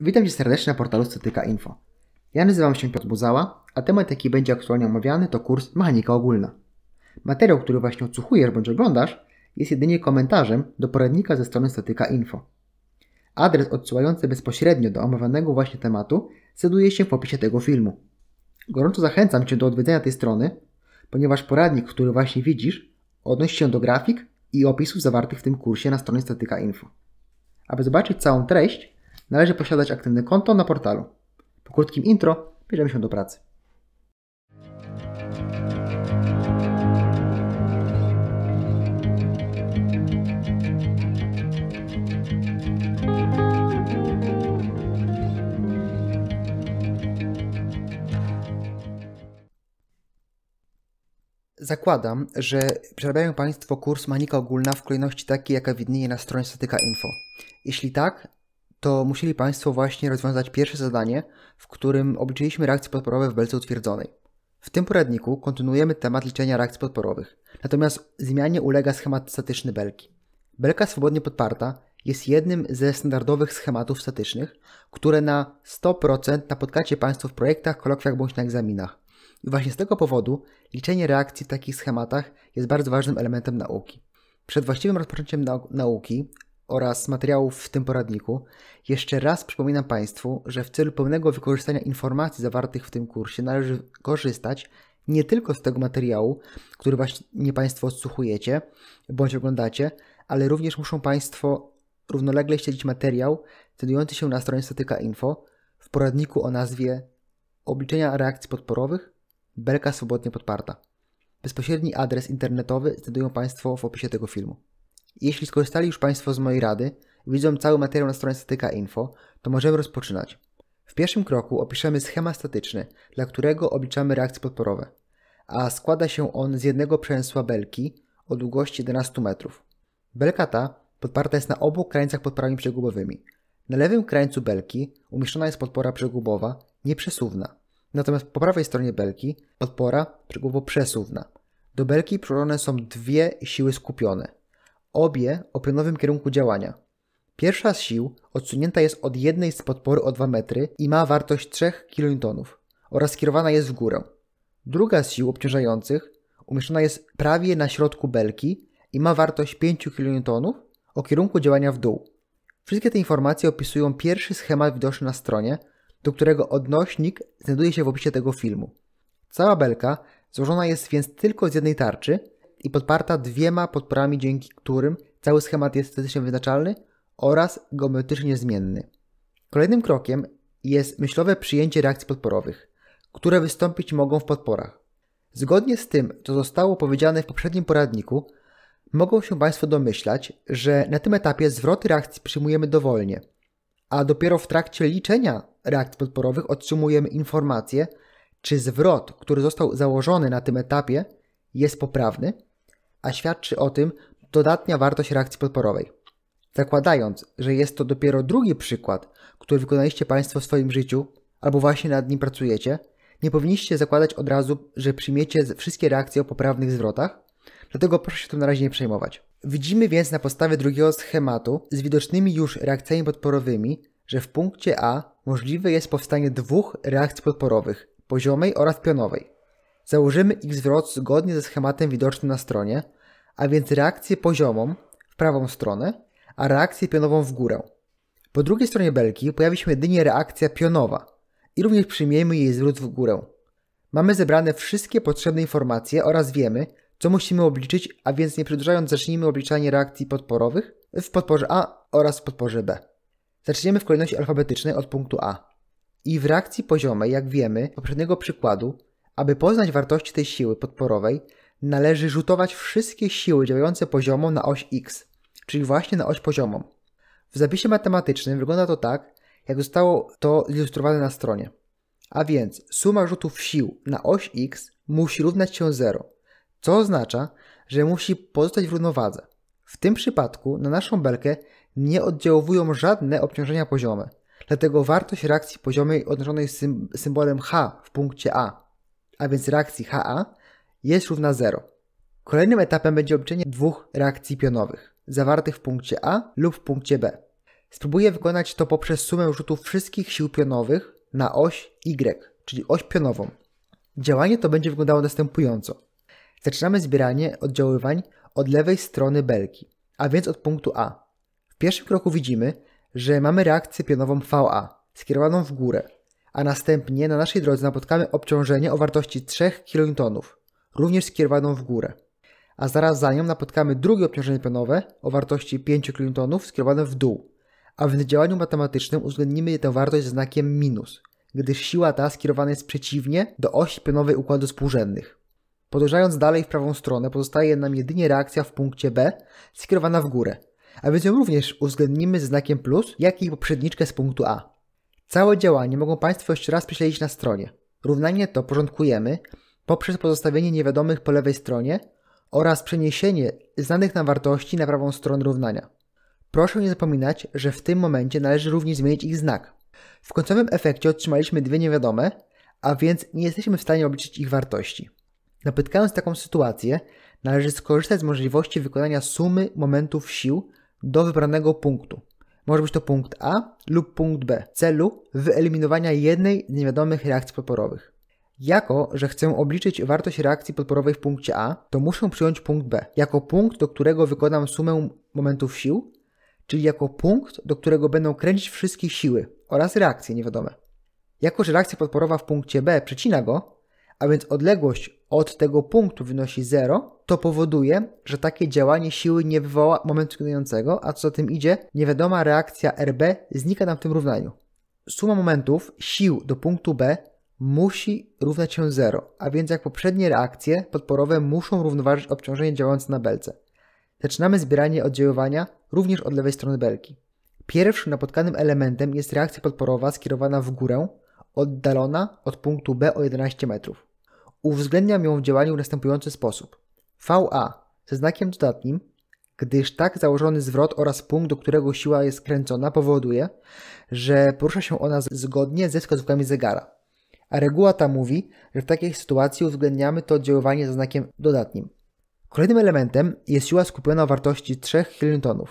Witam Cię serdecznie na portalu Statyka Info. Ja nazywam się Piotr Buzała, a temat jaki będzie aktualnie omawiany to kurs Mechanika Ogólna. Materiał, który właśnie odsłuchujesz bądź oglądasz jest jedynie komentarzem do poradnika ze strony Statyka Info. Adres odsyłający bezpośrednio do omawianego właśnie tematu znajduje się w opisie tego filmu. Gorąco zachęcam Cię do odwiedzenia tej strony, ponieważ poradnik, który właśnie widzisz, odnosi się do grafik i opisów zawartych w tym kursie na stronie Statyka Info. Aby zobaczyć całą treść, należy posiadać aktywne konto na portalu. Po krótkim intro bierzemy się do pracy. Zakładam, że przerabiają Państwo kurs Manika Ogólna w kolejności takiej, jaka widnieje na stronie Statyka Info. Jeśli tak, to musieli Państwo właśnie rozwiązać pierwsze zadanie, w którym obliczyliśmy reakcje podporowe w belce utwierdzonej. W tym poradniku kontynuujemy temat liczenia reakcji podporowych, natomiast zmianie ulega schemat statyczny belki. Belka swobodnie podparta jest jednym ze standardowych schematów statycznych, które na 100% napotkacie Państwo w projektach, kolokwiach bądź na egzaminach. I właśnie z tego powodu liczenie reakcji w takich schematach jest bardzo ważnym elementem nauki. Przed właściwym rozpoczęciem nauki oraz materiałów w tym poradniku, jeszcze raz przypominam Państwu, że w celu pełnego wykorzystania informacji zawartych w tym kursie należy korzystać nie tylko z tego materiału, który właśnie Państwo odsłuchujecie bądź oglądacie, ale również muszą Państwo równolegle śledzić materiał znajdujący się na stronie Statyka Info w poradniku o nazwie Obliczenia reakcji podporowych Belka swobodnie podparta. Bezpośredni adres internetowy znajdują Państwo w opisie tego filmu. Jeśli skorzystali już Państwo z mojej rady, widzą cały materiał na stronie Statyka Info, to możemy rozpoczynać. W pierwszym kroku opiszemy schemat statyczny, dla którego obliczamy reakcje podporowe, a składa się on z jednego przęsła belki o długości 11 metrów. Belka ta podparta jest na obu krańcach podporami przegubowymi. Na lewym krańcu belki umieszczona jest podpora przegubowa nieprzesuwna, natomiast po prawej stronie belki podpora przegubowo przesuwna. Do belki przyłożone są dwie siły skupione, obie o pionowym kierunku działania. Pierwsza z sił odsunięta jest od jednej z podpory o 2 metry i ma wartość 3 kN oraz skierowana jest w górę. Druga z sił obciążających umieszczona jest prawie na środku belki i ma wartość 5 kN o kierunku działania w dół. Wszystkie te informacje opisują pierwszy schemat widoczny na stronie, do którego odnośnik znajduje się w opisie tego filmu. Cała belka złożona jest więc tylko z jednej tarczy, i podparta dwiema podporami, dzięki którym cały schemat jest estetycznie wyznaczalny oraz geometrycznie zmienny. Kolejnym krokiem jest myślowe przyjęcie reakcji podporowych, które wystąpić mogą w podporach. Zgodnie z tym, co zostało powiedziane w poprzednim poradniku, mogą się Państwo domyślać, że na tym etapie zwroty reakcji przyjmujemy dowolnie, a dopiero w trakcie liczenia reakcji podporowych otrzymujemy informację, czy zwrot, który został założony na tym etapie, jest poprawny, a świadczy o tym dodatnia wartość reakcji podporowej. Zakładając, że jest to dopiero drugi przykład, który wykonaliście Państwo w swoim życiu, albo właśnie nad nim pracujecie, nie powinniście zakładać od razu, że przyjmiecie wszystkie reakcje o poprawnych zwrotach, dlatego proszę się tym na razie nie przejmować. Widzimy więc na podstawie drugiego schematu z widocznymi już reakcjami podporowymi, że w punkcie A możliwe jest powstanie dwóch reakcji podporowych poziomej oraz pionowej. Założymy ich zwrot zgodnie ze schematem widocznym na stronie, a więc reakcję poziomą w prawą stronę, a reakcję pionową w górę. Po drugiej stronie belki pojawi się jedynie reakcja pionowa i również przyjmiemy jej zwrot w górę. Mamy zebrane wszystkie potrzebne informacje oraz wiemy, co musimy obliczyć, a więc nie przedłużając zacznijmy obliczanie reakcji podporowych w podporze A oraz w podporze B. Zaczniemy w kolejności alfabetycznej od punktu A. I w reakcji poziomej, jak wiemy z poprzedniego przykładu, aby poznać wartości tej siły podporowej, należy rzutować wszystkie siły działające poziomo na oś x, czyli właśnie na oś poziomą. W zapisie matematycznym wygląda to tak, jak zostało to zilustrowane na stronie. A więc suma rzutów sił na oś x musi równać się 0, co oznacza, że musi pozostać w równowadze. W tym przypadku na naszą belkę nie oddziaływują żadne obciążenia poziome, dlatego wartość reakcji poziomej odnoszonej symbolem h w punkcie A a więc reakcji HA, jest równa 0. Kolejnym etapem będzie obliczenie dwóch reakcji pionowych, zawartych w punkcie A lub w punkcie B. Spróbuję wykonać to poprzez sumę rzutów wszystkich sił pionowych na oś Y, czyli oś pionową. Działanie to będzie wyglądało następująco. Zaczynamy zbieranie oddziaływań od lewej strony belki, a więc od punktu A. W pierwszym kroku widzimy, że mamy reakcję pionową VA, skierowaną w górę, a następnie na naszej drodze napotkamy obciążenie o wartości 3 kN, również skierowaną w górę. A zaraz za nią napotkamy drugie obciążenie pionowe o wartości 5 kN skierowane w dół, a w działaniu matematycznym uwzględnimy tę wartość znakiem minus, gdyż siła ta skierowana jest przeciwnie do osi pionowej układu współrzędnych. Podążając dalej w prawą stronę, pozostaje nam jedynie reakcja w punkcie B skierowana w górę, a więc ją również uwzględnimy ze znakiem plus, jak i poprzedniczkę z punktu A. Całe działanie mogą Państwo jeszcze raz prześledzić na stronie. Równanie to porządkujemy poprzez pozostawienie niewiadomych po lewej stronie oraz przeniesienie znanych nam wartości na prawą stronę równania. Proszę nie zapominać, że w tym momencie należy również zmienić ich znak. W końcowym efekcie otrzymaliśmy dwie niewiadome, a więc nie jesteśmy w stanie obliczyć ich wartości. Napytkając taką sytuację, należy skorzystać z możliwości wykonania sumy momentów sił do wybranego punktu. Może być to punkt A lub punkt B w celu wyeliminowania jednej z niewiadomych reakcji podporowych. Jako, że chcę obliczyć wartość reakcji podporowej w punkcie A, to muszę przyjąć punkt B jako punkt, do którego wykonam sumę momentów sił, czyli jako punkt, do którego będą kręcić wszystkie siły oraz reakcje niewiadome. Jako, że reakcja podporowa w punkcie B przecina go, a więc odległość od tego punktu wynosi 0, to powoduje, że takie działanie siły nie wywoła momentu dominującego, a co za tym idzie, niewiadoma reakcja RB znika nam w tym równaniu. Suma momentów sił do punktu B musi równać się 0, a więc jak poprzednie reakcje podporowe muszą równoważyć obciążenie działające na belce. Zaczynamy zbieranie oddziaływania również od lewej strony belki. Pierwszym napotkanym elementem jest reakcja podporowa skierowana w górę, oddalona od punktu B o 11 metrów. Uwzględniam ją w działaniu w następujący sposób. VA ze znakiem dodatnim, gdyż tak założony zwrot oraz punkt, do którego siła jest kręcona, powoduje, że porusza się ona zgodnie ze wskazówkami zegara. A reguła ta mówi, że w takiej sytuacji uwzględniamy to oddziaływanie ze znakiem dodatnim. Kolejnym elementem jest siła skupiona o wartości 3 kN.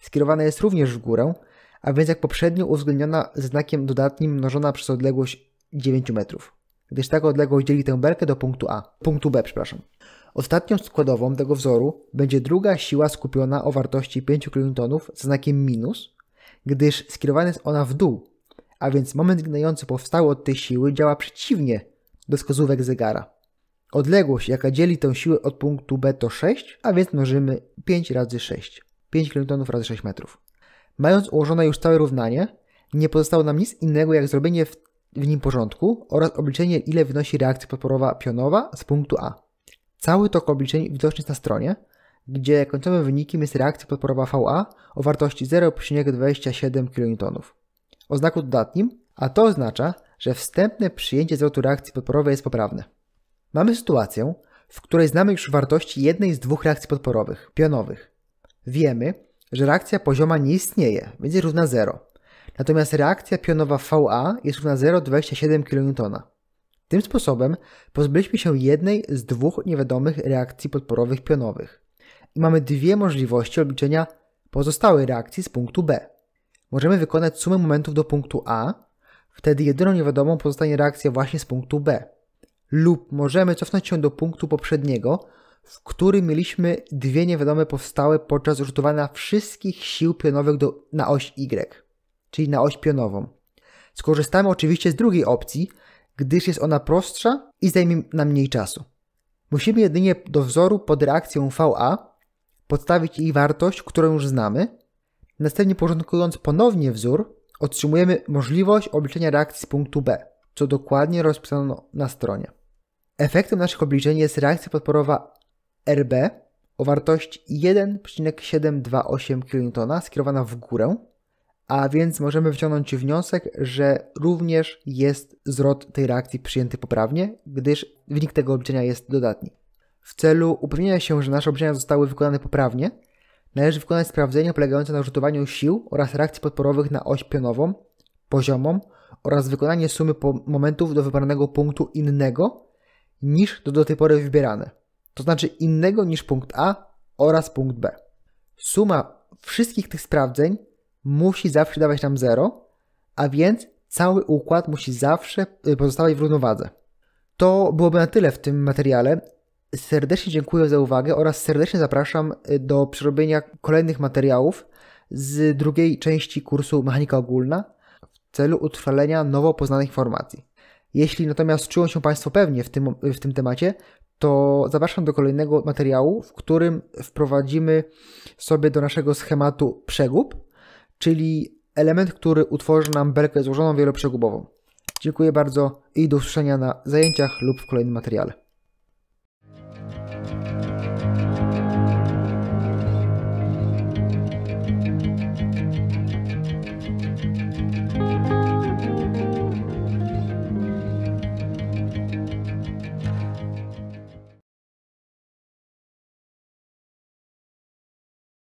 Skierowana jest również w górę, a więc jak poprzednio uwzględniona ze znakiem dodatnim mnożona przez odległość 9 metrów gdyż taka odległość dzieli tę belkę do punktu A, punktu B, przepraszam. Ostatnią składową tego wzoru będzie druga siła skupiona o wartości 5 kN z znakiem minus, gdyż skierowana jest ona w dół, a więc moment gnający powstały od tej siły działa przeciwnie do wskazówek zegara. Odległość, jaka dzieli tę siłę od punktu B to 6, a więc mnożymy 5 razy 6. 5 kN razy 6 metrów. Mając ułożone już całe równanie, nie pozostało nam nic innego jak zrobienie w w nim porządku oraz obliczenie, ile wynosi reakcja podporowa pionowa z punktu A. Cały tok obliczeń widoczny jest na stronie, gdzie końcowym wynikiem jest reakcja podporowa VA o wartości 0,27 kN. O znaku dodatnim, a to oznacza, że wstępne przyjęcie zwrotu reakcji podporowej jest poprawne. Mamy sytuację, w której znamy już wartości jednej z dwóch reakcji podporowych, pionowych. Wiemy, że reakcja pozioma nie istnieje, więc jest równa 0 natomiast reakcja pionowa VA jest równa 0,27 kN. Tym sposobem pozbyliśmy się jednej z dwóch niewiadomych reakcji podporowych pionowych i mamy dwie możliwości obliczenia pozostałej reakcji z punktu B. Możemy wykonać sumę momentów do punktu A, wtedy jedyną niewiadomą pozostanie reakcja właśnie z punktu B. Lub możemy cofnąć się do punktu poprzedniego, w którym mieliśmy dwie niewiadome powstałe podczas rzutowania wszystkich sił pionowych do, na oś Y czyli na oś pionową. Skorzystamy oczywiście z drugiej opcji, gdyż jest ona prostsza i zajmie nam mniej czasu. Musimy jedynie do wzoru pod reakcją VA podstawić jej wartość, którą już znamy. Następnie porządkując ponownie wzór, otrzymujemy możliwość obliczenia reakcji z punktu B, co dokładnie rozpisano na stronie. Efektem naszych obliczeń jest reakcja podporowa RB o wartości 1,728 kN skierowana w górę, a więc możemy wyciągnąć wniosek, że również jest zwrot tej reakcji przyjęty poprawnie, gdyż wynik tego obliczenia jest dodatni. W celu upewnienia się, że nasze obliczenia zostały wykonane poprawnie, należy wykonać sprawdzenie polegające na rzutowaniu sił oraz reakcji podporowych na oś pionową, poziomą oraz wykonanie sumy momentów do wybranego punktu innego niż do, do tej pory wybierane, to znaczy innego niż punkt A oraz punkt B. Suma wszystkich tych sprawdzeń musi zawsze dawać nam 0, a więc cały układ musi zawsze y, pozostawać w równowadze. To byłoby na tyle w tym materiale. Serdecznie dziękuję za uwagę oraz serdecznie zapraszam y, do przerobienia kolejnych materiałów z drugiej części kursu Mechanika Ogólna w celu utrwalenia nowo poznanych informacji. Jeśli natomiast czują się Państwo pewnie w tym, w tym temacie, to zapraszam do kolejnego materiału, w którym wprowadzimy sobie do naszego schematu przegub czyli element, który utworzy nam belkę złożoną wieloprzegubową. Dziękuję bardzo i do usłyszenia na zajęciach lub w kolejnym materiale.